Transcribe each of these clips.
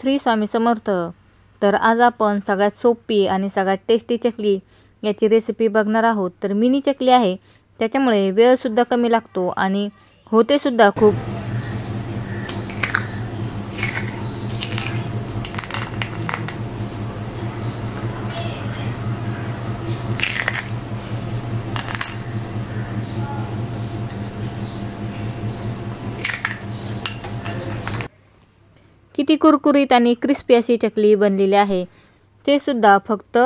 श्री स्वामी समर्थ तर आज आपण सगळ्यात सोपी आणि सगळ्यात टेस्टी चकली याची रेसिपी बघणार आहोत तर मिनी चकली आहे त्याच्यामुळे वेळसुद्धा कमी लागतो आणि होतेसुद्धा खूप किती कुरकुरीत आणि क्रिस्पी अशी चकली बनलेली आहे ते सुद्धा फक्त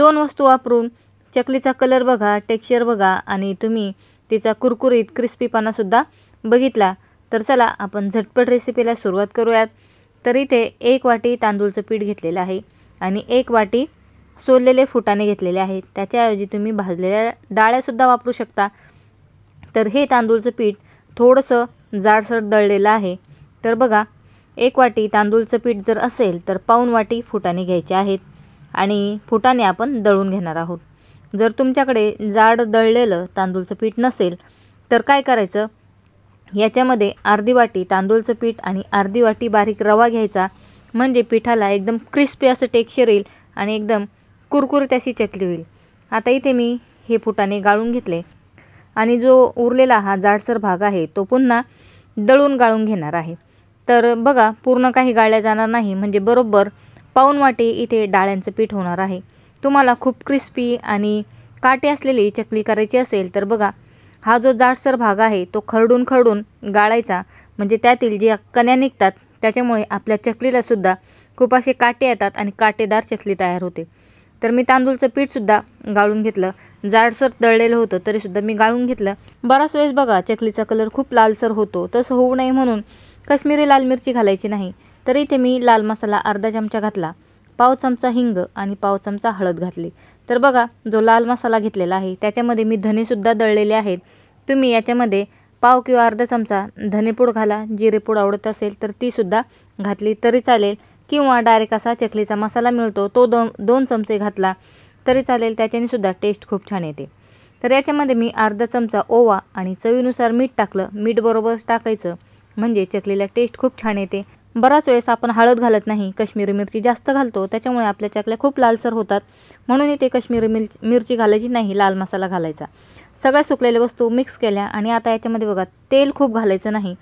दोन वस्तू वापरून चकलीचा कलर बघा टेक्स्चर बघा आणि तुम्ही तिचा कुरकुरीत क्रिस्पीपणासुद्धा बघितला तर चला आपण झटपट रेसिपीला सुरुवात करूयात तर इथे एक वाटी तांदूळचं पीठ घेतलेलं आहे आणि एक वाटी सोललेले फुटाने घेतलेले आहे त्याच्याऐवजी तुम्ही भाजलेल्या डाळ्यासुद्धा वापरू शकता तर हे तांदूळचं पीठ थोडंसं जाडसर दळलेलं आहे तर बघा एक वाटी तांदूळचं पीठ जर असेल तर पाऊन वाटी फुटाणे घ्यायचे आहेत आणि फुटाणे आपण दळून घेणार आहोत जर तुमच्याकडे जाड दळलेलं तांदूळचं पीठ नसेल तर काय करायचं याच्यामध्ये अर्धी वाटी तांदूळचं पीठ आणि अर्धी वाटी बारीक रवा घ्यायचा म्हणजे पिठाला एकदम क्रिस्पी असं टेक्स्चर येईल आणि एकदम कुरकुरीत अशी चकली होईल आता इथे मी हे फुटाने गाळून घेतले आणि जो उरलेला हा जाडसर भाग आहे तो पुन्हा दळून गाळून घेणार आहे तर बघा पूर्ण काही गाळल्या जाणार नाही म्हणजे बरोबर पाऊन इथे डाळ्यांचं पीठ होणार आहे तुम्हाला खूप क्रिस्पी आणि काटे असलेली चकली करायची असेल तर बघा हा जो जाडसर भाग आहे तो खरडून खरडून गाळायचा म्हणजे त्यातील जे कण्या निघतात त्याच्यामुळे आपल्या चकलीलासुद्धा खूप असे काटे येतात आणि काटेदार चकली तयार होते तर मी तांदूळचं पीठसुद्धा गाळून घेतलं जाडसर दळलेलं होतं तरीसुद्धा मी गाळून घेतलं बराच वेळेस बघा चकलीचा कलर खूप लालसर होतो तसं होऊ नये म्हणून कश्मीरी लाल मिरची घालायची नाही तर इथे मी लाल मसाला अर्धा चमचा घातला पाव चमचा हिंग आणि पाव चमचा हळद घातली तर बघा जो लाल मसाला घेतलेला आहे त्याच्यामध्ये मी धनेसुद्धा दळलेले आहेत तुम्ही याच्यामध्ये पाव किंवा अर्धा चमचा धनेपूड घाला जिरेपूड आवडत असेल तर तीसुद्धा घातली तरी चालेल किंवा डायरेक्ट असा चकलीचा मसाला मिळतो तो दो दोन चमचे घातला तरी चालेल त्याच्याने सुद्धा टेस्ट खूप छान येते तर याच्यामध्ये मी अर्धा चमचा ओवा आणि चवीनुसार मीठ टाकलं मीठ बरोबरच टाकायचं म्हणजे चकलीला टेस्ट खूप छान येते बराच वेळेस आपण हळद घालत नाही कश्मीरी मिरची जास्त घालतो त्याच्यामुळे आपल्या चकल्या खूप लालसर होतात म्हणून इथे कश्मीरी मिरची मिरची घालायची नाही लाल मसाला घालायचा सगळ्या सुकलेल्या वस्तू मिक्स केल्या आणि आता याच्यामध्ये बघा तेल खूप घालायचं नाही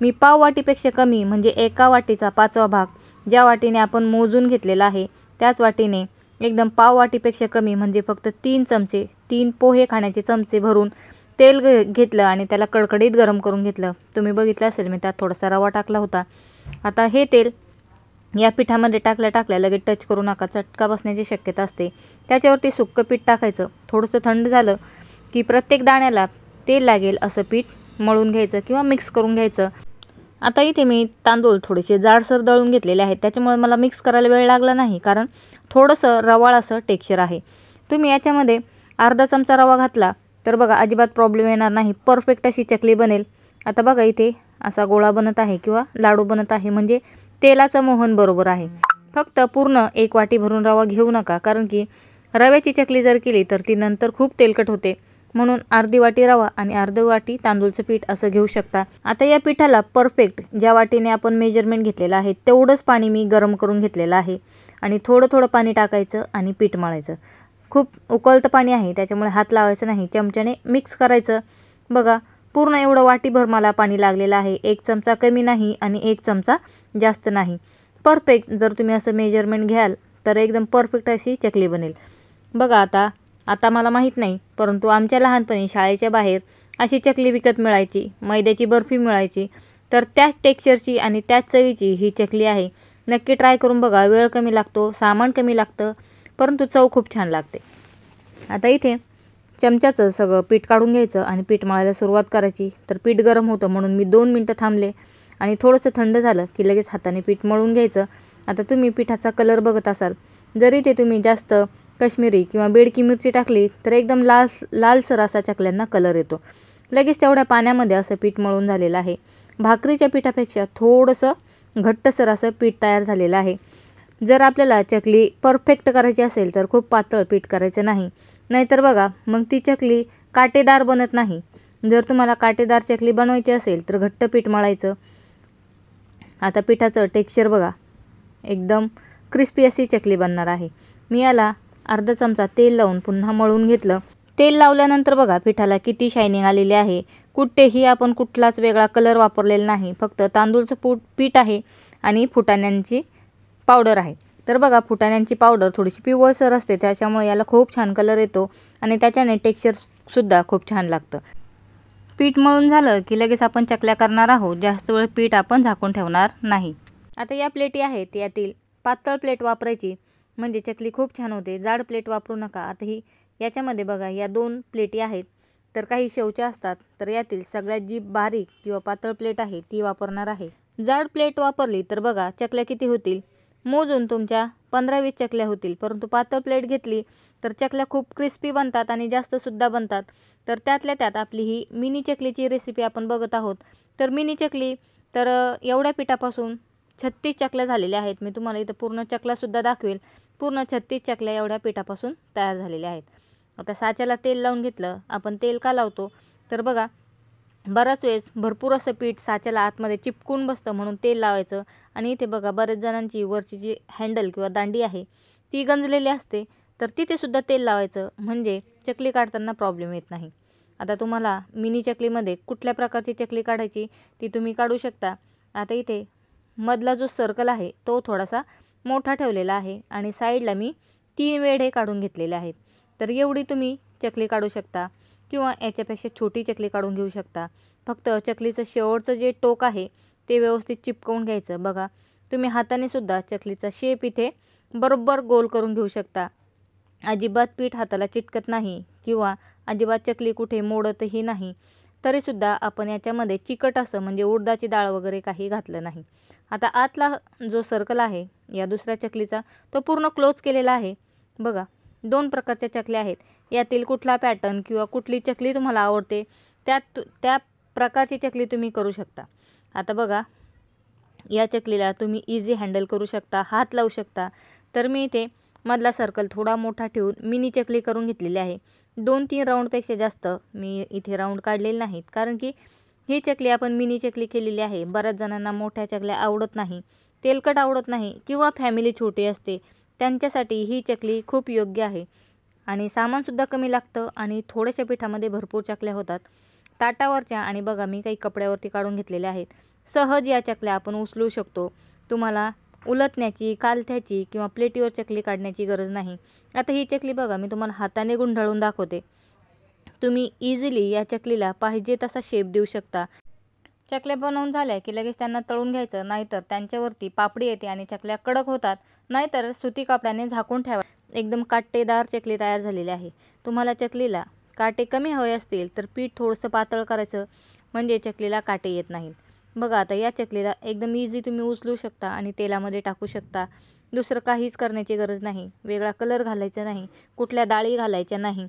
मी पाव वाटीपेक्षा कमी म्हणजे एका वाटीचा पाचवा भाग ज्या वाटीने आपण मोजून घेतलेला आहे त्याच वाटीने एकदम पाव वाटीपेक्षा कमी म्हणजे फक्त तीन चमचे तीन पोहे खाण्याचे चमचे भरून तेल घेतलं आणि त्याला कडकडीत गरम करून घेतलं तुम्ही बघितलं असेल मी त्यात थोडासा रवा टाकला होता आता हे तेल या पिठामध्ये टाकल्या टाकल्या लगेच टच करू नका चटका बसण्याची शक्यता असते त्याच्यावरती सुक्कं पीठ टाकायचं थोडंसं थंड झालं की प्रत्येक दाण्याला तेल लागेल असं पीठ मळून घ्यायचं किंवा मिक्स करून घ्यायचं आता इथे मी तांदूळ थोडेसे जाडसर दळून घेतलेले आहेत त्याच्यामुळे मला मिक्स करायला वेळ लागला नाही कारण थोडंसं रवाळ असं टेक्स्चर आहे तुम्ही याच्यामध्ये अर्धा चमचा रवा घातला तर बघा अजिबात प्रॉब्लेम येणार नाही परफेक्ट अशी चकली बनेल आता बघा इथे असा गोळा बनत आहे किंवा लाडू बनत आहे म्हणजे तेलाचं मोहन बरोबर आहे फक्त पूर्ण एक वाटी भरून रवा घेऊ नका कारण की रव्याची चकली जर केली तर ती नंतर खूप तेलकट होते म्हणून अर्धी वाटी रवा आणि अर्धी वाटी तांदूळचं पीठ असं घेऊ शकता आता या पिठाला परफेक्ट ज्या वाटीने आपण मेजरमेंट घेतलेलं आहे तेवढंच पाणी मी गरम करून घेतलेलं आहे आणि थोडं थोडं पाणी टाकायचं आणि पीठ मळायचं खूप उकळतं पाणी आहे त्याच्यामुळे हात लावायचं नाही चमच्याने मिक्स करायचं बघा पूर्ण एवढं वाटीभर मला पाणी लागलेलं आहे एक चमचा कमी नाही आणि एक चमचा जास्त नाही परफेक्ट जर तुम्ही असं मेजरमेंट घ्याल तर एकदम परफेक्ट अशी चकली बनेल बघा आता आता मला माहीत नाही परंतु आमच्या लहानपणी शाळेच्या बाहेर अशी चकली विकत मिळायची मैद्याची बर्फी मिळायची तर त्याच टेक्स्चरची आणि त्याच चवीची ही चकली आहे नक्की ट्राय करून बघा वेळ कमी लागतो सामान कमी लागतं परंतु चव खूप छान लागते आता इथे चमच्याचं सगळं पीठ काढून घ्यायचं आणि पीठ मळायला सुरुवात करायची तर पीठ गरम होतं म्हणून मी दोन मिनटं थांबले आणि थोडंसं थंड झालं की लगेच हाताने पीठ मळून घ्यायचं आता तुम्ही पिठाचा कलर बघत असाल जरी ते तुम्ही जास्त कश्मीरी किंवा बेडकी मिरची टाकली तर एकदम लाल लालसर असा चकल्यांना कलर येतो लगेच तेवढ्या पाण्यामध्ये असं पीठ मळून झालेलं आहे भाकरीच्या पिठापेक्षा थोडंसं घट्ट असं पीठ तयार झालेलं आहे जर आपल्याला चकली परफेक्ट करायची असेल तर खूप पातळ पीठ करायचं नाही नाहीतर बघा मग ती चकली काटेदार बनत नाही जर तुम्हाला काटेदार चकली बनवायची असेल तर घट्ट पीठ मळायचं आता पिठाचं टेक्स्चर बघा एकदम क्रिस्पी अशी चकली बनणार आहे मी याला अर्धा चमचा तेल लावून पुन्हा मळून घेतलं तेल लावल्यानंतर बघा पिठाला किती शायनिंग आलेली आहे कुठेही आपण कुठलाच वेगळा कलर वापरलेला नाही फक्त तांदूळचं पूट पीठ आहे आणि फुटाण्यांची पावडर आहे तर बघा फुटाण्यांची पावडर थोडीशी पिवळसर असते त्याच्यामुळे याला खूप छान कलर येतो आणि त्याच्याने टेक्स्चरसुद्धा खूप छान लागतं पीठ मळून झालं की लगेच आपण चकल्या करणार आहोत जास्त वेळ पीठ आपण झाकून ठेवणार नाही आता या प्लेटी आहेत यातील पातळ प्लेट वापरायची म्हणजे चकली खूप छान होते जाड प्लेट वापरू नका आता ही याच्यामध्ये बघा या दोन प्लेटी आहेत तर काही शेवच्या असतात तर यातील सगळ्यात जी बारीक किंवा पातळ प्लेट आहे ती वापरणार आहे जाड प्लेट वापरली तर बघा चकल्या किती होतील मोजून तुमच्या पंधरा वीस चकल्या होतील परंतु पातळ प्लेट घेतली तर चकल्या खूप क्रिस्पी बनतात आणि जास्तसुद्धा बनतात तर त्यातल्या त्यात आपली ही मिनी चकलीची रेसिपी आपण बघत आहोत तर मिनी चकली तर एवढ्या पिठापासून छत्तीस चकल्या झालेल्या आहेत मी तुम्हाला इथं पूर्ण चकल्यासुद्धा दाखवेल पूर्ण छत्तीस चकल्या एवढ्या पिठापासून तयार झालेल्या आहेत आता साच्याला तेल लावून घेतलं आपण तेल का लावतो तर बघा बराच वेळेस भरपूर असं पीठ साच्याला आतमध्ये चिपकून बसतं म्हणून तेल लावायचं आणि इथे बघा बऱ्याच जणांची वरची जी हँडल किंवा दांडी आहे ती गंजलेली असते तर तिथेसुद्धा तेल लावायचं म्हणजे चकली काढताना प्रॉब्लेम येत नाही आता तुम्हाला मिनी चकलीमध्ये कुठल्या प्रकारची चकली काढायची ती तुम्ही काढू शकता आता इथे मधला जो सर्कल आहे तो थोडासा मोठा ठेवलेला आहे आणि साईडला मी तीन वेढे काढून घेतलेले आहेत तर एवढी तुम्ही चकली काढू शकता किंवा याच्यापेक्षा छोटी चकली काढून घेऊ शकता फक्त चकलीचं शेवटचं जे टोक आहे ते व्यवस्थित चिपकवून घ्यायचं बघा तुम्ही हाताने सुद्धा चकलीचा शेप इथे बरोबर गोल करून घेऊ शकता अजिबात पीठ हाताला चिटकत नाही किंवा अजिबात चकली कुठे मोडतही नाही तरीसुद्धा आपण याच्यामध्ये चिकट असं म्हणजे उडदाची डाळ वगैरे काही घातलं नाही आता आतला जो सर्कल आहे या दुसऱ्या चकलीचा तो पूर्ण क्लोज केलेला आहे बघा दोन प्रकारच्या चकल्या आहेत यातील कुठला पॅटर्न किंवा कुठली चकली तुम्हाला आवडते त्यात त्या प्रकारची चकली तुम्ही करू शकता आता बघा या चकलीला तुम्ही इझी हँडल करू शकता हात लावू शकता तर मी इथे मधला सर्कल थोडा मोठा ठेवून मिनी चकली करून घेतलेली आहे दोन तीन राऊंडपेक्षा जास्त मी इथे राऊंड काढलेले नाहीत कारण की ही चकली आपण मिनी चकली केलेली आहे बऱ्याच जणांना मोठ्या चकल्या आवडत नाही तेलकट आवडत नाही किंवा फॅमिली छोटी असते त्यांच्यासाठी ही चकली खूप योग्य आहे आणि सामानसुद्धा कमी लागतं आणि थोड्याशा पिठामध्ये भरपूर चकल्या होतात ताटावरच्या आणि बघा मी काही कपड्यावरती काढून घेतलेल्या आहेत सहज या चकल्या आपण उचलू शकतो तुम्हाला उलटण्याची कालथ्याची किंवा प्लेटीवर चकली काढण्याची गरज नाही आता ही चकली बघा मी तुम्हाला हाताने गुंढाळून दाखवते तुम्ही इझिली या चकलीला पाहिजे तसा शेप देऊ शकता चकल्या बनवून झाल्या की लगेच त्यांना तळून घ्यायचं नाहीतर त्यांच्यावरती पापडी येते आणि चकल्या कडक होतात नाहीतर सुती कापड्याने झाकून ठेवा एकदम काटेदार चकली तयार झालेली आहे तुम्हाला चकलीला काटे कमी हवे असतील तर पीठ थोडंसं पातळ करायचं म्हणजे चकलीला काटे येत नाहीत बघा आता या चकलीला एकदम इझी तुम्ही उचलू शकता आणि तेलामध्ये टाकू शकता दुसरं काहीच करण्याची गरज नाही वेगळा कलर घालायचा नाही कुठल्या डाळी घालायच्या नाही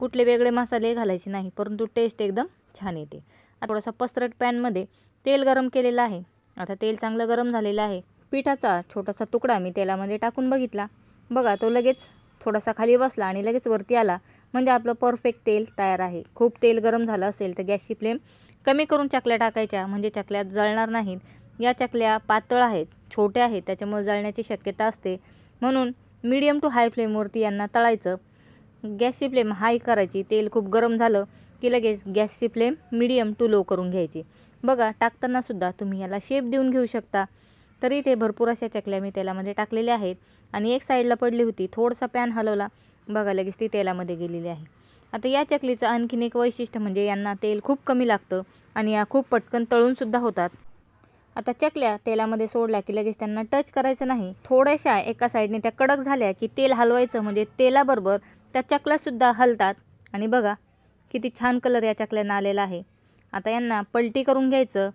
कुठले वेगळे मसाले घालायचे नाही परंतु टेस्ट एकदम छान येते थोडासा पसरट पॅनमध्ये तेल गरम केलेलं आहे आता तेल चांगलं गरम झालेलं आहे पिठाचा छोटासा तुकडा मी तेलामध्ये टाकून बघितला बघा तो लगेच थोडासा खाली बसला आणि लगेच वरती आला म्हणजे आपलं परफेक्ट तेल तयार आहे खूप तेल गरम झालं असेल तर गॅसची फ्लेम कमी करून चकल्या टाकायच्या म्हणजे चकल्या जळणार नाहीत या चकल्या पातळ आहेत छोट्या आहेत त्याच्यामुळे जळण्याची शक्यता असते म्हणून मीडियम टू हाय फ्लेमवरती यांना तळायचं गॅसची फ्लेम हाय करायची तेल खूप गरम झालं की लगेच गॅसची फ्लेम मिडियम टू लो करून घ्यायची बघा टाकतानासुद्धा तुम्ही याला शेप देऊन घेऊ शकता तरी ते भरपूर अशा चकल्या मी तेलामध्ये टाकलेल्या आहेत आणि एक साईडला पडली होती थोडासा पॅन हलवला बघा लगेच ती तेलामध्ये गेलेली आहे आता या चकलीचं आणखीन एक वैशिष्ट्य म्हणजे यांना तेल खूप कमी लागतं आणि या खूप पटकन तळूनसुद्धा होतात आता चकल्या तेलामध्ये सोडल्या की लगेच त्यांना टच करायचं नाही थोड्याशा एका साईडने त्या कडक झाल्या की तेल हलवायचं म्हणजे तेलाबरोबर त्या चकल्यासुद्धा हलतात आणि बघा किती छान कलर या चकल्यांना आलेला आहे आता यांना पलटी करून घ्यायचं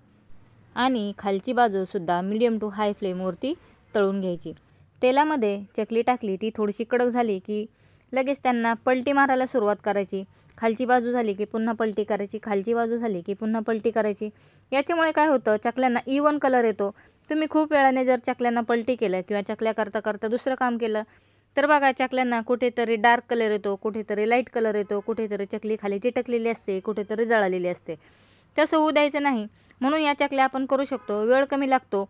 आणि खालची बाजूसुद्धा मिडियम टू हाय फ्लेमवरती तळून घ्यायची तेलामध्ये चकली टाकली ती थोडीशी कडक झाली की लगेच त्यांना पलटी मारायला सुरुवात करायची खालची बाजू झाली की पुन्हा पलटी करायची खालची बाजू झाली की पुन्हा पलटी करायची याच्यामुळे काय होतं चकल्यांना इवन कलर येतो तुम्ही खूप वेळाने जर चकल्यांना पलटी केलं किंवा चकल्या करता करता दुसरं काम केलं तर बघा चकल्यांना कुठेतरी डार्क कलर येतो कुठेतरी लाईट कलर येतो कुठेतरी चकली खाली चिटकलेली असते कुठेतरी जळालेली असते तसं होऊ द्यायचं नाही म्हणून या चकल्या आपण करू शकतो वेळ कमी लागतो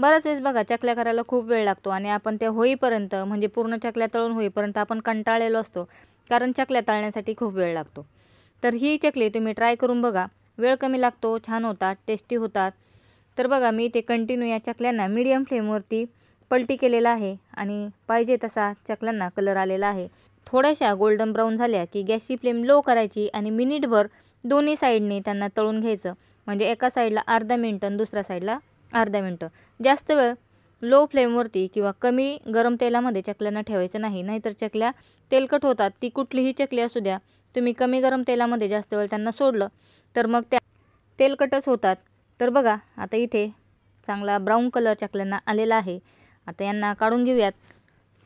बराच वेळेस बघा चकल्या करायला खूप वेळ लागतो आणि आपण त्या होईपर्यंत म्हणजे पूर्ण चकल्या तळून होईपर्यंत आपण कंटाळलेलो असतो कारण चकल्या तळण्यासाठी खूप वेळ लागतो तर ही चकली तुम्ही ट्राय करून बघा वेळ कमी लागतो छान होतात टेस्टी होतात तर बघा मी ते कंटिन्यू या चकल्यांना मीडियम फ्लेमवरती पलटी केलेला आहे आणि पाहिजे तसा चकल्यांना कलर आलेला आहे थोड्याशा गोल्डन ब्राऊन झाल्या की गॅसची फ्लेम लो करायची आणि मिनिटभर दोन्ही साईडने त्यांना तळून घ्यायचं म्हणजे एका साईडला अर्धा मिनटं आणि दुसऱ्या साईडला अर्धा मिनटं जास्त वेळ लो फ्लेमवरती किंवा कमी गरम तेलामध्ये चकल्यांना ठेवायचं नाही नाहीतर चकल्या तेलकट होतात ती कुठलीही चकली असू द्या तुम्ही कमी गरम तेलामध्ये जास्त वेळ त्यांना सोडलं तर मग त्या तेलकटच होतात तर बघा आता इथे चांगला ब्राऊन कलर चकल्यांना आलेला आहे आता यांना काढून घेऊयात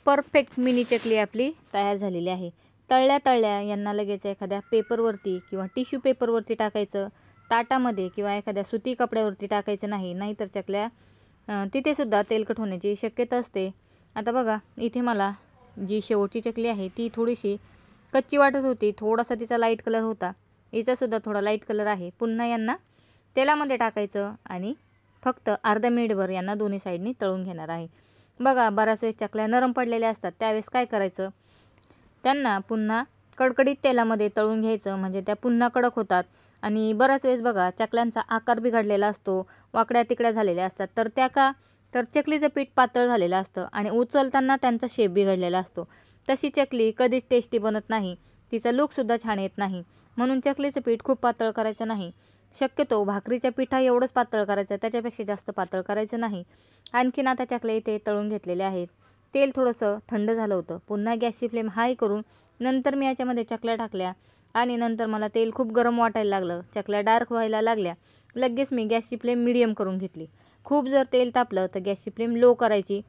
परफेक्ट मिनी चकली आपली तयार झालेली आहे तळल्या तळल्या यांना लगेच एखाद्या पेपरवरती किंवा टिश्यू पेपरवरती टाकायचं ताटामध्ये किंवा एखाद्या सुती कपड्यावरती टाकायचं नाही नाहीतर चकल्या तिथेसुद्धा तेलकट होण्याची शक्यता असते आता बघा इथे मला जी शेवटची चकली आहे ती थोडीशी कच्ची वाटत होती थोडासा तिचा लाईट कलर होता हिचासुद्धा थोडा लाईट कलर आहे पुन्हा यांना तेलामध्ये टाकायचं आणि फक्त अर्धा मिनिटभर यांना दोन्ही साईडनी तळून घेणार आहे बघा बऱ्याच वेळेस चकल्या नरम पडलेल्या असतात त्यावेळेस काय करायचं त्यांना पुन्हा कडकडीत तेलामध्ये तळून घ्यायचं म्हणजे त्या पुन्हा कडक होतात आणि बराच वेळेस बघा चकल्यांचा आकार बिघडलेला असतो वाकड्या तिकड्या झालेल्या असतात तर त्या का तर चकलीचं पीठ पातळ झालेलं असतं आणि उचलताना त्यांचा शेप बिघडलेला असतो तशी चकली कधीच टेस्टी बनत नाही तिचा लूकसुद्धा छान येत नाही म्हणून चकलीचं पीठ खूप पातळ करायचं नाही शक्यतो भाकरीच्या पिठा एवढंच पातळ करायचं त्याच्यापेक्षा जास्त पातळ करायचं नाही आणखीन आता चकल्या इथे तळून घेतलेले आहेत तेल थोडंसं थंड झालं होतं पुन्हा गॅसची फ्लेम हाय करून नंतर मी याच्यामध्ये चकल्या टाकल्या आणि नंतर मला तेल खूप गरम वाटायला लागलं चकल्या डार्क व्हायला लागल्या लगेच मी गॅसची फ्लेम मिडियम करून घेतली खूप जर तेल तापलं तर गॅसची फ्लेम लो करायची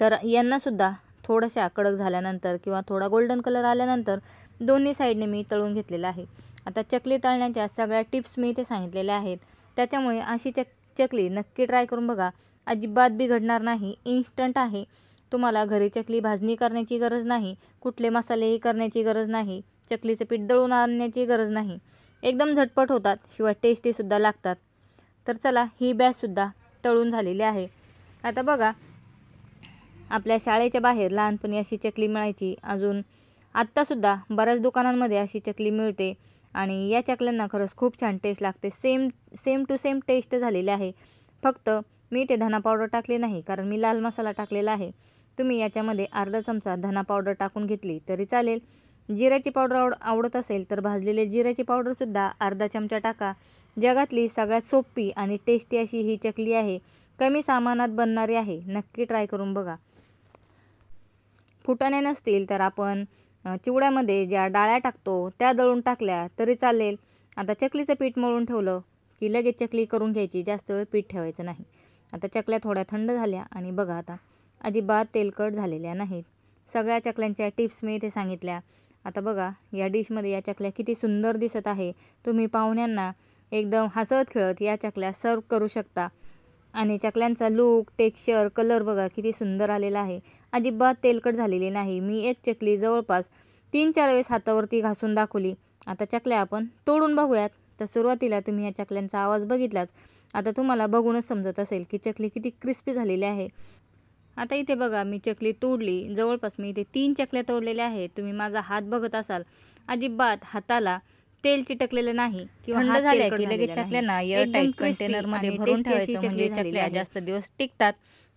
तर यांनासुद्धा थोडंशा कडक झाल्यानंतर किंवा थोडा गोल्डन कलर आल्यानंतर दोन्ही साईडने मी तळून घेतलेला आहे आता चकली तळण्याच्या सगळ्या टिप्स मी इथे सांगितलेल्या आहेत त्याच्यामुळे अशी चक चकली नक्की ट्राय करून बघा अजिबात बिघडणार नाही इन्स्टंट आहे तुम्हाला घरी चकली भाजणी करण्याची गरज नाही कुठले मसालेही करण्याची गरज नाही चकलीचं पीठ दळून आणण्याची गरज नाही एकदम झटपट होतात शिवाय टेस्टीसुद्धा लागतात तर चला ही बॅचसुद्धा तळून झालेली आहे आता बघा आपल्या शाळेच्या बाहेर लहानपणी अशी चकली मिळायची अजून आत्तासुद्धा बऱ्याच दुकानांमध्ये अशी चकली मिळते आणि या चकल्यांना खरंच खूप छान टेस्ट लागते same same to same taste झालेली आहे फक्त मी ते धना पावडर टाकले नाही कारण मी लाल मसाला टाकलेला आहे तुम्ही याच्यामध्ये अर्धा चमचा धना पावडर टाकून घेतली तरी चालेल जिऱ्याची पावडर आवड आवडत असेल तर भाजलेले जिऱ्याची पावडरसुद्धा अर्धा चमचा टाका जगातली सगळ्यात सोपी आणि टेस्टी अशी ही चकली आहे कमी सामानात बनणारी आहे नक्की ट्राय करून बघा फुटाणे नसतील तर आपण चिवड्यामध्ये ज्या डाळ्या टाकतो त्या दळून टाकल्या तरी चालेल आता चकलीचं पीठ मळून ठेवलं की लगेच चकली करून घ्यायची जास्त वेळ पीठ ठेवायचं नाही आता चकल्या थोड्या थंड झाल्या आणि बघा आता अजिबात तेलकट झालेल्या नाहीत सगळ्या चकल्यांच्या टिप्स मी इथे सांगितल्या आता बघा या डिशमध्ये या चकल्या किती सुंदर दिसत आहे तुम्ही पाहुण्यांना एकदम हसत खेळत या चकल्या सर्व करू शकता आणि चकल्यांचा लूक टेक्स्चर कलर बघा किती सुंदर आलेला आहे अजिबात तेलकट झालेली नाही मी एक चकली जवळपास तीन चार वेळेस हातावरती घासून दाखवली आता चकल्या आपण तोडून बघूयात तर सुरुवातीला तुम्ही या चकल्यांचा आवाज बघितलाच आता तुम्हाला बघूनच समजत असेल की चकली किती क्रिस्पी झालेली आहे आता इथे बघा मी चकली तोडली जवळपास मी इथे तीन चकल्या तोडलेल्या आहेत तुम्ही माझा हात बघत असाल अजिबात हाताला तेल चिटकलेलं नाही किंवा थंड झाले की लगेच चकल्यांना टाईट कंटेनरमध्ये भरून ठेवायचं म्हणजे चकल्या जास्त दिवस टिकतात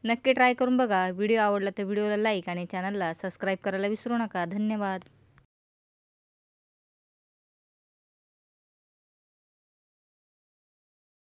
नक्की ट्राय करून बघा व्हिडिओ आवडला तर व्हिडिओला लाईक आणि चॅनलला सबस्क्राईब करायला विसरू नका धन्यवाद